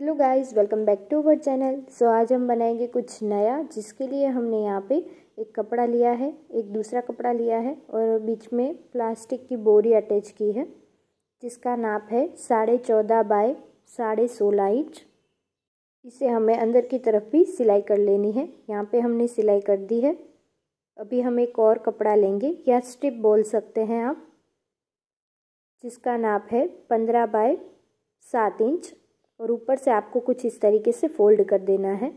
hello guys welcome back to our channel so आज हम बनाएंगे कुछ नया जिसके लिए हमने यहाँ पे एक कपड़ा लिया है एक दूसरा कपड़ा लिया है और बीच में प्लास्टिक की बोरी अटैच की है जिसका नाप है साढ़े चौदह बाय साढ़े सोलह इंच इसे हमें अंदर की तरफ भी सिलाई कर लेनी है यहाँ पे हमने सिलाई कर दी है अभी हम एक और कपड़ा लेंगे या स्ट्रिप बोल सकते हैं आप जिसका नाप है पंद्रह बाय सात इंच और ऊपर से आपको कुछ इस तरीके से फोल्ड कर देना है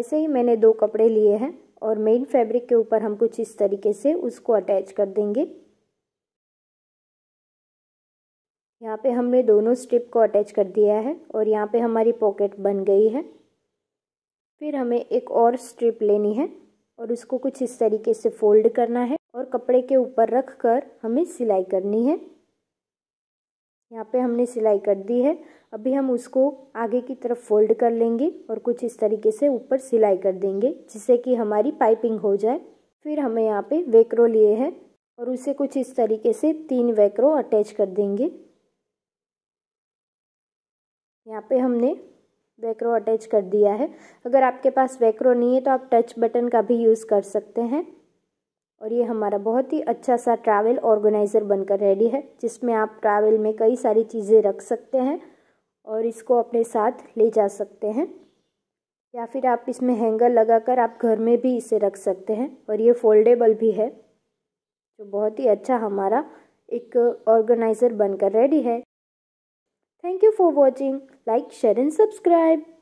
ऐसे ही मैंने दो कपड़े लिए हैं और मेन फैब्रिक के ऊपर हम कुछ इस तरीके से उसको अटैच कर देंगे यहाँ पे हमने दोनों स्ट्रिप को अटैच कर दिया है और यहाँ पे हमारी पॉकेट बन गई है फिर हमें एक और स्ट्रिप लेनी है और उसको कुछ इस तरीके से फोल्ड करना है और कपड़े के ऊपर रख कर हमें सिलाई करनी है यहाँ पे हमने सिलाई कर दी है अभी हम उसको आगे की तरफ फोल्ड कर लेंगे और कुछ इस तरीके से ऊपर सिलाई कर देंगे जिससे कि हमारी पाइपिंग हो जाए फिर हमें यहाँ पे वेक्रो लिए हैं और उसे कुछ इस तरीके से तीन वेक्रो अटैच कर देंगे यहाँ पे हमने वेक्रो अटैच कर दिया है अगर आपके पास वेक्रो नहीं है तो आप टच बटन का भी यूज़ कर सकते हैं और ये हमारा बहुत ही अच्छा सा ट्रैवल ऑर्गेनाइज़र बनकर रेडी है जिसमें आप ट्रैवल में कई सारी चीज़ें रख सकते हैं और इसको अपने साथ ले जा सकते हैं या फिर आप इसमें हैंगर लगाकर आप घर में भी इसे रख सकते हैं और ये फोल्डेबल भी है जो बहुत ही अच्छा हमारा एक ऑर्गेनाइज़र बनकर रेडी है thank you for watching like share and subscribe